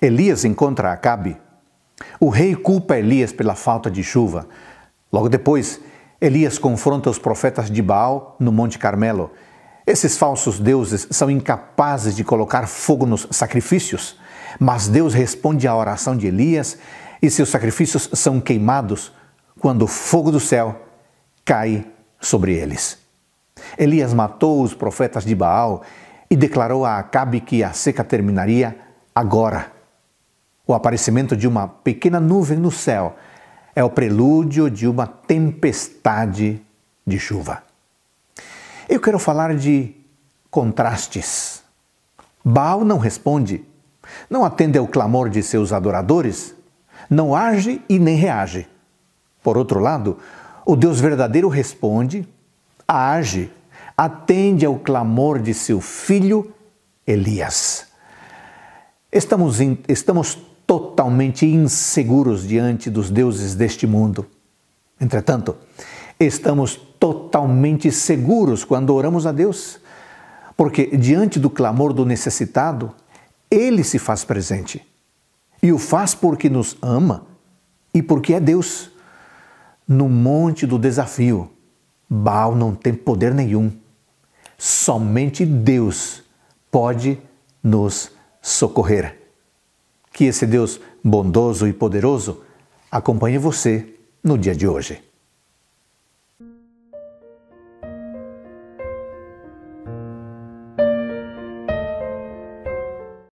Elias encontra Acabe. O rei culpa Elias pela falta de chuva. Logo depois, Elias confronta os profetas de Baal no Monte Carmelo. Esses falsos deuses são incapazes de colocar fogo nos sacrifícios, mas Deus responde à oração de Elias e seus sacrifícios são queimados quando o fogo do céu cai sobre eles. Elias matou os profetas de Baal e declarou a Acabe que a seca terminaria agora. O aparecimento de uma pequena nuvem no céu é o prelúdio de uma tempestade de chuva. Eu quero falar de contrastes. Baal não responde, não atende ao clamor de seus adoradores, não age e nem reage. Por outro lado, o Deus verdadeiro responde, age, atende ao clamor de seu filho Elias. Estamos, estamos totalmente inseguros diante dos deuses deste mundo. Entretanto, estamos totalmente seguros quando oramos a Deus, porque diante do clamor do necessitado, Ele se faz presente. E o faz porque nos ama e porque é Deus. No monte do desafio, Baal não tem poder nenhum. Somente Deus pode nos socorrer. Que esse Deus bondoso e poderoso acompanhe você no dia de hoje.